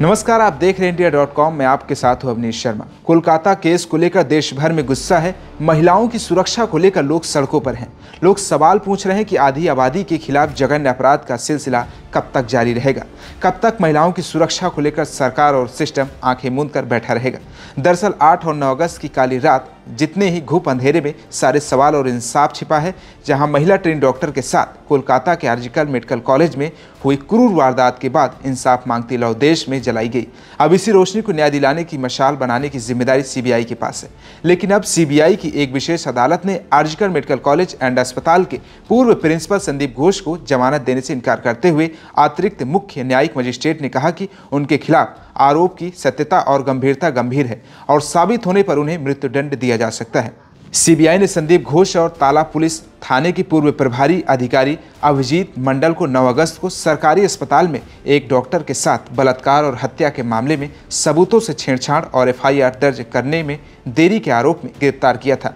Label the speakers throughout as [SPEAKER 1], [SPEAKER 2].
[SPEAKER 1] नमस्कार आप देख रहे हैं इंडिया डॉट कॉम मैं आपके साथ हूं अवनीश शर्मा कोलकाता केस को लेकर देश भर में गुस्सा है महिलाओं की सुरक्षा को लेकर लोग सड़कों पर हैं लोग सवाल पूछ रहे हैं कि आधी आबादी के खिलाफ जघन्य अपराध का सिलसिला कब तक जारी रहेगा कब तक महिलाओं की सुरक्षा को लेकर सरकार और सिस्टम आंखें मूंद कर बैठा रहेगा दरअसल आठ और नौ अगस्त की काली रात जितने ही घूप अंधेरे में सारे सवाल और इंसाफ छिपा है जहां महिला ट्रेन डॉक्टर के साथ कोलकाता के आर्जिकल मेडिकल कॉलेज में हुई क्रूर वारदात के बाद इंसाफ मांगती लव देश में जलाई गई अब इसी रोशनी को न्याय दिलाने की मशाल बनाने की जिम्मेदारी सीबीआई के पास है लेकिन अब सीबीआई की एक विशेष अदालत ने आर्जिकर मेडिकल कॉलेज एंड अस्पताल के पूर्व प्रिंसिपल संदीप घोष को जमानत देने से इनकार करते हुए अतिरिक्त मुख्य न्यायिक मजिस्ट्रेट ने कहा कि उनके खिलाफ आरोप की सत्यता और गंभीरता गंभीर है और साबित होने पर उन्हें मृत्युदंड दिया जा सकता है सीबीआई ने संदीप घोष और ताला पुलिस थाने की पूर्व प्रभारी अधिकारी अभिजीत मंडल को 9 अगस्त को सरकारी अस्पताल में एक डॉक्टर के साथ बलात्कार और हत्या के मामले में सबूतों से छेड़छाड़ और एफआईआर दर्ज करने में देरी के आरोप में गिरफ्तार किया था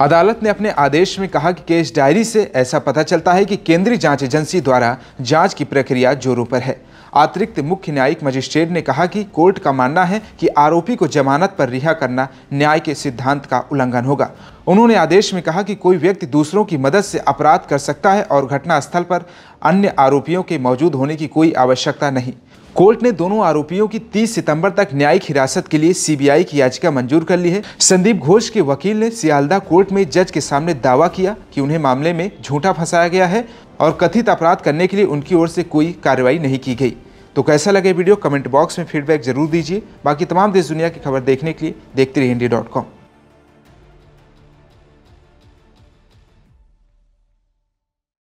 [SPEAKER 1] अदालत ने अपने आदेश में कहा कि केस डायरी से ऐसा पता चलता है कि केंद्रीय जांच एजेंसी द्वारा जांच की प्रक्रिया जोरों पर है अतिरिक्त मुख्य न्यायिक मजिस्ट्रेट ने कहा कि कोर्ट का मानना है कि आरोपी को जमानत पर रिहा करना न्याय के सिद्धांत का उल्लंघन होगा उन्होंने आदेश में कहा कि कोई व्यक्ति दूसरों की मदद से अपराध कर सकता है और घटनास्थल पर अन्य आरोपियों के मौजूद होने की कोई आवश्यकता नहीं कोर्ट ने दोनों आरोपियों की 30 सितंबर तक न्यायिक हिरासत के लिए सीबीआई की याचिका मंजूर कर ली है संदीप घोष के वकील ने सियालदा कोर्ट में जज के सामने दावा किया कि उन्हें मामले में झूठा फंसाया गया है और कथित अपराध करने के लिए उनकी ओर से कोई कार्रवाई नहीं की गई तो कैसा लगे वीडियो कमेंट बॉक्स में फीडबैक जरूर दीजिए बाकी तमाम देश दुनिया की खबर देखने के लिए देखते रहिए इंडिया डॉट कॉम